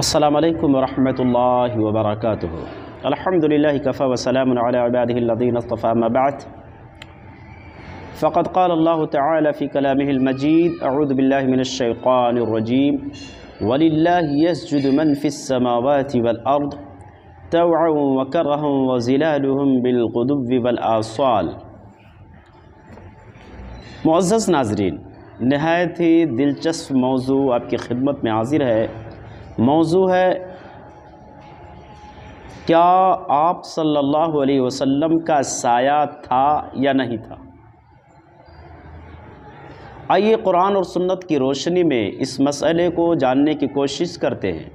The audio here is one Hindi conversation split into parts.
السلام عليكم ورحمة الله وبركاته الحمد لله كفى وسلام على عباده الذين اصطفى ما بعد فقد قال الله تعالى في كلامه المجيد أعوذ بالله من الشيطان الرجيم ولله يسجد من في السماوات والأرض توعا وكرها وزلالهم بالغدب والآصال معزز ناظرين نهاية دلچسپ موضوع آپ کی خدمت میں حاضر ہے मौजू है क्या आप सल्लल्लाहु अलैहि वसल्लम का साया था या नहीं था आइए कुरान और सुन्नत की रोशनी में इस मसले को जानने की कोशिश करते हैं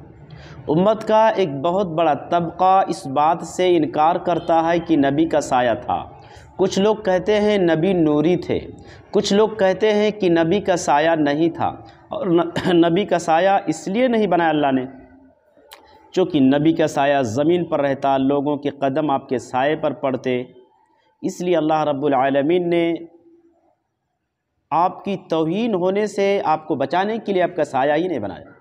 उम्मत का एक बहुत बड़ा तबका इस बात से इनकार करता है कि नबी का साया था कुछ लोग कहते हैं नबी नूरी थे कुछ लोग कहते हैं कि नबी का साया नहीं था और नबी का साया इसलिए नहीं बनाया अल्लाह ने क्योंकि नबी का साया ज़मीन पर रहता लोगों के कदम आपके साय पर पड़ते इसलिए अल्लाह रब्बुल आलमीन ने आपकी तोहन होने से आपको बचाने के लिए आपका साया ही नहीं बनाया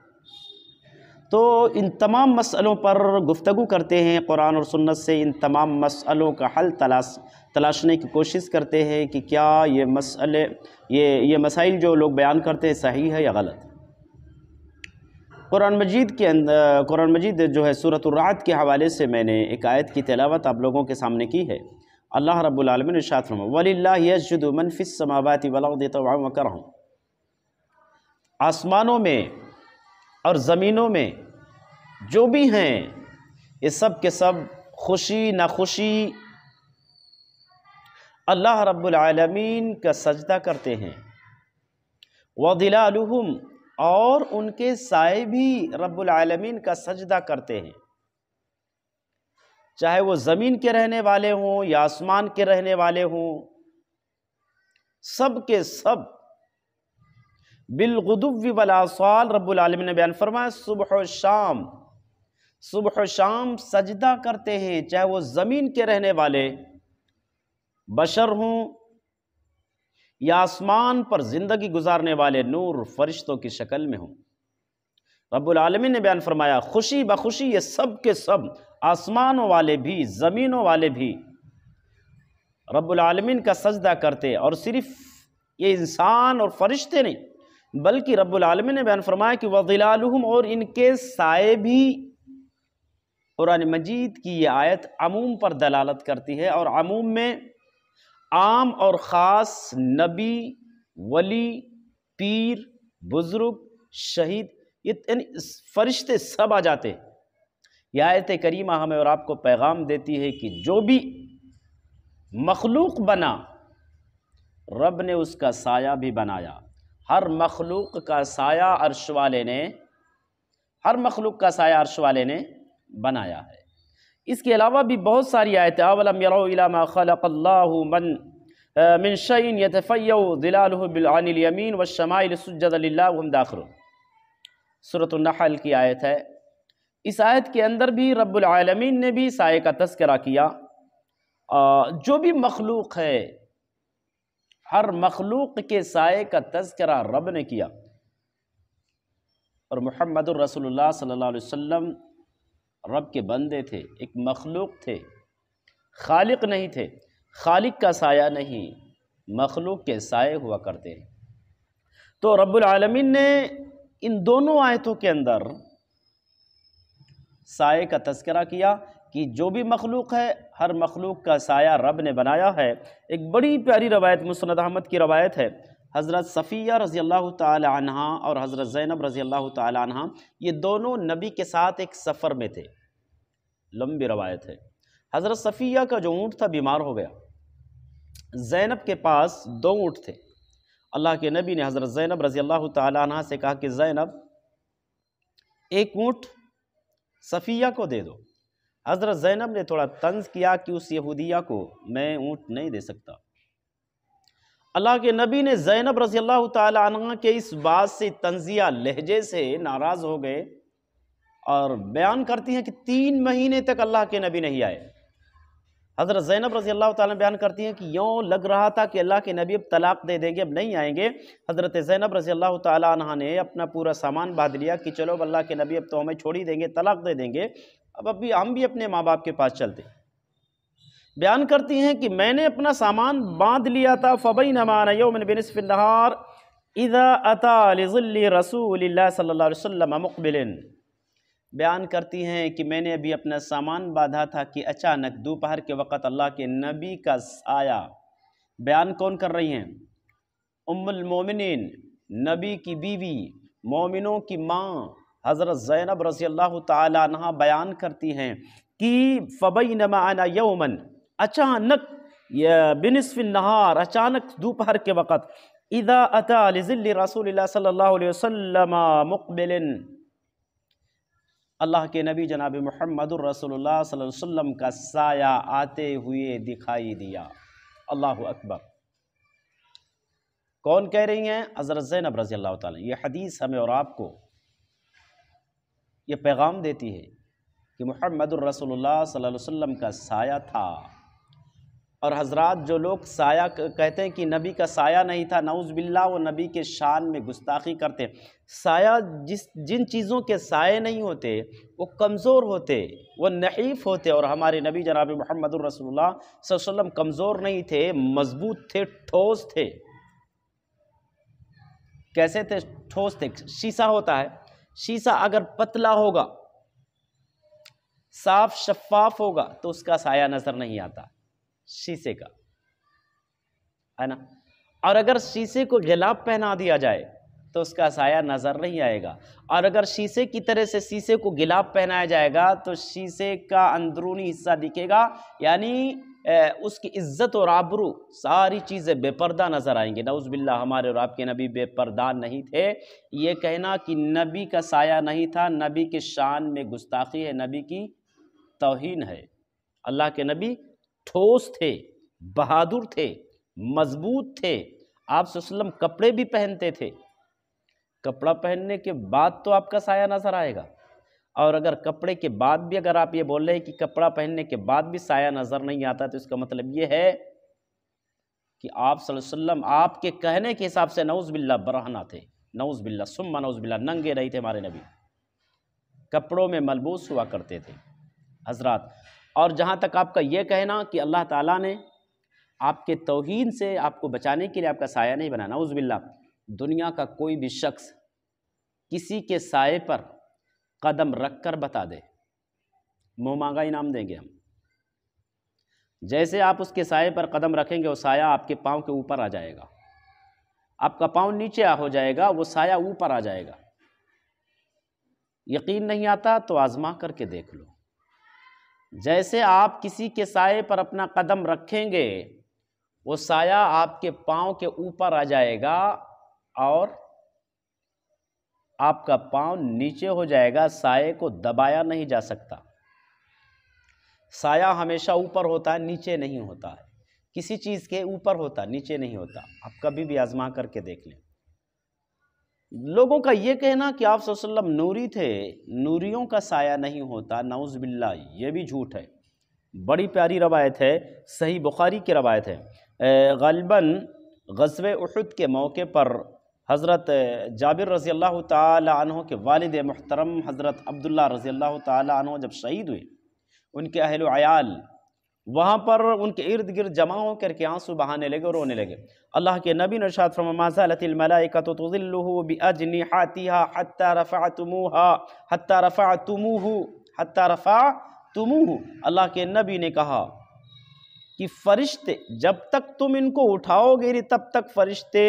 तो इन तमाम मसलों पर गुफ्तु करते हैं कुरान और सुन्नत से इन तमाम मसलों का हल तलाश तलाशने की कोशिश करते हैं कि क्या ये मसले ये ये मसाइल जो लोग बयान करते हैं सही है या गलत कुरान मजीद के अंदर कुरान मजीद जो है सूरत रात के हवाले से मैंने एक आयत की तलावत आप लोगों के सामने की है अल्लाह रब्लम शात वलीजुदमनफ़िस समावती वला कर आसमानों में और ज़मीनों में जो भी हैं ये सब के सब खुशी नाखुशी अल्लाह रब्लमीन का सजदा करते हैं वदिलालहम और उनके साय भी रब्लमीन का सजदा करते हैं चाहे वो ज़मीन के रहने वाले हों या आसमान के रहने वाले हों सब के सब बिलगुदुब वलासाल रब्लम ने बयान फरमाया सुबह शाम सुबह शाम सजदा करते हैं चाहे वो ज़मीन के रहने वाले बशर हों या आसमान पर ज़िंदगी गुजारने वाले नूर फरिश्तों की शक्ल में हों रबालमी ने बयान फरमाया खुशी बखुशी ये सब के सब आसमानों वाले भी ज़मीनों वाले भी रबालमीन का सजदा करते और सिर्फ ये इंसान और फरिश्ते नहीं बल्कि रबालमी ने बयान फरमाया कि वजिलालहम और इनके साए भी कुरान मजीद की ये आयत अमूम पर दलालत करती है और अमूम में आम और ख़ास नबी वली पीर बुज़ुर्ग शहीद ये यानी फरिश्ते सब आ जाते हैं यह आयत करीमा हमें और आपको पैगाम देती है कि जो भी मखलूक बना रब ने उसका साया भी बनाया हर मखलूक का साया अर्श वाले ने हर मखलूक का साया अर्श वाले ने बनाया है इसके अलावा भी बहुत सारी आयत अवलम खलक़ल्लामन मिन शैन व शमाइल सज्जदम सूरत नहल की आयत है इस आयत के अंदर भी रबालमीन ने भी साय का तस्करा किया जो भी मखलूक है हर मखलूक के साय का तस्करा रब ने किया और महमदरसोल्ला सल्ला वसम रब के बंदे थे एक मखलूक थे खालिक नहीं थे खालिक का साया नहीं मखलूक के साए हुआ करते हैं तो रबालमीन ने इन दोनों आयतों के अंदर साए का तस्करा किया कि जो भी मखलूक है हर मखलूक का साया रब ने बनाया है एक बड़ी प्यारी रवायत मुसनद अहमद की रवायत है हज़रत सफ़िया रज़ी अल्लाह तहा और हज़रत ज़ैनब रज़ी अल्लाह तहा ये दोनों नबी के साथ एक सफ़र में थे लंबी रवायत है हज़रत सफ़िया का जो ऊँट था बीमार हो गया ज़ैनब के पास दो ऊँट थे अल्लाह के नबी ने हज़रत ज़ैनब रज़ी अल्लाह तह से कहा कि ज़ैनब एक ऊँट सफ़िया को दे दो हज़रत ज़ैनब ने थोड़ा तंज किया कि उस यहूदिया को मैं ऊँट नहीं दे सकता अल्लाह के नबी ने ज़ैनब रज़ी अल्लाह तह के इस बात से तंजिया लहजे से नाराज़ हो गए और बयान करती हैं कि तीन महीने तक अल्लाह के नबी नहीं आए हज़रत ज़ैनब रज़ी अल्लाह ताला बयान करती हैं कि यों लग रहा था कि अल्लाह के नबी अब तलाक दे देंगे अब नहीं आएंगे हज़रत ज़ैनब रज़ी अल्लाह तह ने अपना पूरा सामान बांध लिया कि चलो अब अल्लाह के नबी अब तो हमें छोड़ ही देंगे तलाक दे देंगे अब अभी हम भी अपने माँ बाप के पास चलते हैं बयान करती हैं कि मैंने अपना सामान बांध लिया था फ़बई नमान यौमन बिनसफ़ार इदा रसूल सल्ला बयान करती हैं कि मैंने अभी अपना सामान बांधा था कि अचानक दोपहर के वक़्त अल्लाह के नबी का आया बयान कौन कर रही हैं उमोमिन नबी की बीवी मोमिनों की माँ हज़रत ज़ैनब रसी अल्लाह तहा बयान करती हैं कि फ़बई नमा यौमन अचानक बिनसफ़िन नहार अचानक दोपहर के वक़्त इदा अता रसूल अल्लाह के नबी जनाब महमद रसोल्ला का साया आते हुए दिखाई दिया अल्लाह अकबर कौन कह रही हैं हज़रत ज़ैनब रज़ी अल्लाह ताली ये हदीस हमें और आपको ये पैगाम देती है कि मोहम्मद वसम का साया था और हजरत जो लोग साया कहते हैं कि नबी का साया नहीं था नऊज़ बिल्ला वो नबी के शान में गुस्ताखी करते साया जिस जिन चीज़ों के साए नहीं होते वो कमज़ोर होते वो नहीफ़ होते और हमारे नबी जनाब महमद रसोल्ला कमज़ोर नहीं थे मज़बूत थे ठोस थे कैसे थे ठोस थे शीशा होता है शीशा अगर पतला होगा साफ शफाफ होगा तो उसका साया नज़र नहीं आता शीशे का है ना और अगर शीशे को गिलाब पहना दिया जाए तो उसका साया नज़र नहीं आएगा और अगर शीशे की तरह से शीशे को गिलाब पहनाया जाएगा तो शीशे का अंदरूनी हिस्सा दिखेगा यानी उसकी इज्जत और आबरू सारी चीज़ें बेपर्दा नज़र आएंगी बिल्ला हमारे और आपके नबी बेपर्दा नहीं थे ये कहना कि नबी का साया नहीं था नबी के शान में गुस्ताखी है नबी की तोहन है अल्लाह के नबी ठोस थे बहादुर थे मजबूत थे आप सल्लम कपड़े भी पहनते थे कपड़ा पहनने के बाद तो आपका साया नज़र आएगा और अगर कपड़े के बाद भी अगर आप ये बोल रहे हैं कि कपड़ा पहनने के बाद भी साया नज़र नहीं आता तो इसका मतलब ये है कि आप सल्लम आपके कहने के हिसाब से नौज़ बिल्ला बरहना थे नौज़ बिल्ला सुम्मा नौज़ बिल्ला नंगे नहीं थे हमारे नबी कपड़ों में मलबूस हुआ करते थे हजरात और जहाँ तक आपका ये कहना कि अल्लाह ताला ने आपके तोहन से आपको बचाने के लिए आपका साया नहीं बनाना उज़बिल्ला दुनिया का कोई भी शख्स किसी के साय पर कदम रख कर बता दे मुँह मांगा इनाम देंगे हम जैसे आप उसके साय पर कदम रखेंगे वो साया आपके पाँव के ऊपर आ जाएगा आपका पाँव नीचे हो जाएगा वो साया ऊपर आ जाएगा यकीन नहीं आता तो आज़मा करके देख लो जैसे आप किसी के साय पर अपना कदम रखेंगे वो साया आपके पाँव के ऊपर आ जाएगा और आपका पाँव नीचे हो जाएगा साय को दबाया नहीं जा सकता साया हमेशा ऊपर होता है नीचे नहीं होता है किसी चीज़ के ऊपर होता नीचे नहीं होता आप कभी भी आजमा करके देख लें लोगों का ये कहना कि आप सल्लम नूरी थे नूरियों का साया नहीं होता नाउज़ बिल्ला ये भी झूठ है बड़ी प्यारी रवायत है सही बुखारी की रवायत है गलबा गजब उहद के मौके पर हज़रत जाबिर रज़ी अल्लाह तहों के वालद महतरम हज़रत अब्दुल्ला रज़ी अल्लाह तहों जब शहीद हुए उनके अहल आयाल वहाँ पर उनके इर्द गिर्द जमा हो करके आंसू बहाने लगे और रोने लगे अल्लाह के नबी नशात फरमाजातिलमलाफ़ा तुमूह अल्लाह के नबी ने कहा कि फ़रिश्ते जब तक तुम इनको उठाओगे तब तक फ़रिश्ते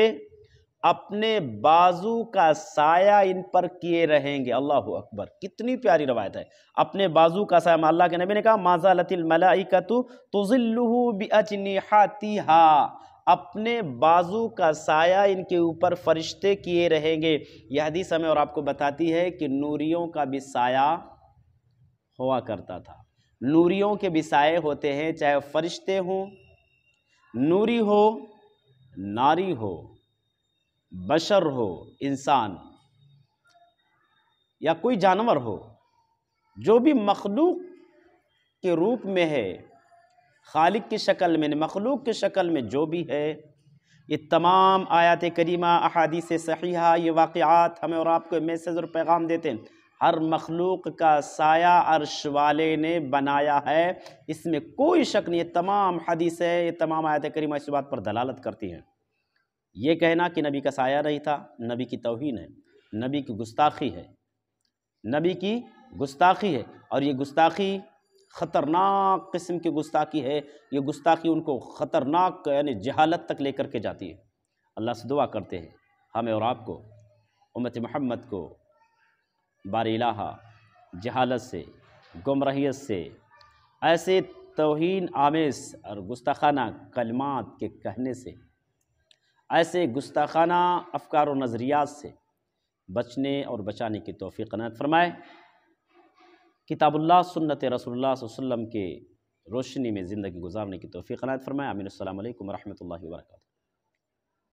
अपने बाजू का साया इन पर किए रहेंगे अल्लाह अकबर कितनी प्यारी रवायत है अपने बाजू का साया अल्लाह के नबी ने कहा माजा लतिल का मलाइकतु तुजिल्लुहु बिअजनिहातिहा अपने बाजू का साया इनके ऊपर फरिश्ते किए रहेंगे यह हदीस हमें और आपको बताती है कि नूरियों का भी साया हुआ करता था नूरियों के भी साए होते हैं चाहे फरिश्ते हों नूरी हो नारी हो बशर हो इंसान या कोई जानवर हो जो भी मखलूक के रूप में है खालिक की शक्ल में मखलूक की शक्ल में जो भी है ये तमाम आयत करीमा अहादीस सहीहा ये वाक़ात हमें और आपको मैसेज और पैगाम देते हैं हर मखलूक का साया अर्श वाले ने बनाया है इसमें कोई शक नहीं है तमाम हदीस है ये तमाम आयत करीमा इस बात पर दलालत करती हैं ये कहना कि नबी का साया नहीं था नबी की तोहन है नबी की गुस्ताखी है नबी की गुस्ताखी है और ये गुस्ताखी ख़तरनाक किस्म की गुस्ताखी है ये गुस्ताखी उनको ख़तरनाक यानी जहालत तक लेकर के जाती है अल्लाह से दुआ करते हैं हमें और आपको उमत महमद को बारलाहा जहालत से गुमरहीत से ऐसे तोहन आमेज और गुस्ताखाना कलमात के कहने से ऐसे गुस्ताखाना अफकार और नज़रियात से बचने और बचाने की तोफ़ी कनात फरमाए किताबुल्लाह सुन्नत रसोल्ला वसम के रोशनी में ज़िंदगी गुजारने की तोफ़ी कनात फरमाए अमीन अल्लाम वरहमल वर्का